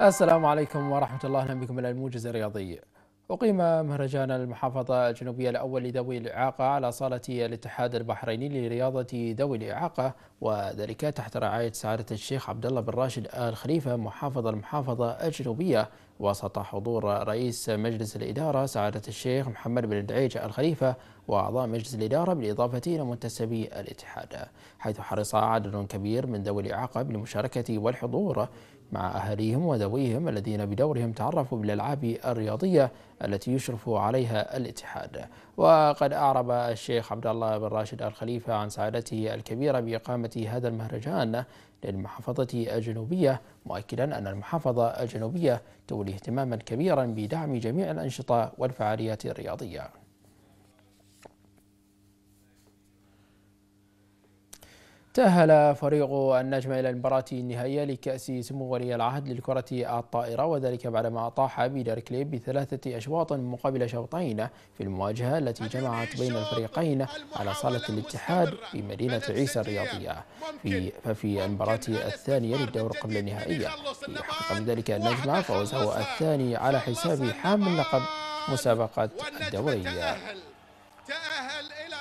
السلام عليكم ورحمة الله أهلا بكم إلى الموجز الرياضي أقيم مهرجان المحافظة الجنوبية الأول لذوي الإعاقة على صالة الاتحاد البحريني لرياضة ذوي الإعاقة وذلك تحت رعاية سعادة الشيخ عبد الله بن راشد آل خليفة محافظ المحافظة الجنوبية وسط حضور رئيس مجلس الإدارة سعادة الشيخ محمد بن دعيج الخليفة وأعضاء مجلس الإدارة بالإضافة إلى منتسبي الاتحاد حيث حرص عدد كبير من ذوي الإعاقة بالمشاركة والحضور مع أهاليهم وذويهم الذين بدورهم تعرفوا بالألعاب الرياضية التي يشرف عليها الاتحاد وقد أعرب الشيخ عبد الله بن راشد الخليفة عن سعادته الكبيرة بإقامة هذا المهرجان للمحافظة الجنوبية مؤكدا أن المحافظة الجنوبية تولي اهتماما كبيرا بدعم جميع الأنشطة والفعاليات الرياضية تأهل فريق النجم إلى المباراة النهائية لكأس سمو ولي العهد للكرة الطائرة وذلك بعدما أطاح بيدر كليب بثلاثة أشواط مقابل شوطين في المواجهة التي جمعت بين الفريقين على صالة الاتحاد في مدينة عيسى الرياضية في ففي المباراة الثانية للدور قبل النهائية يحقق بذلك النجم فوزه الثاني على حساب حامل لقب مسابقة الدورية تأهل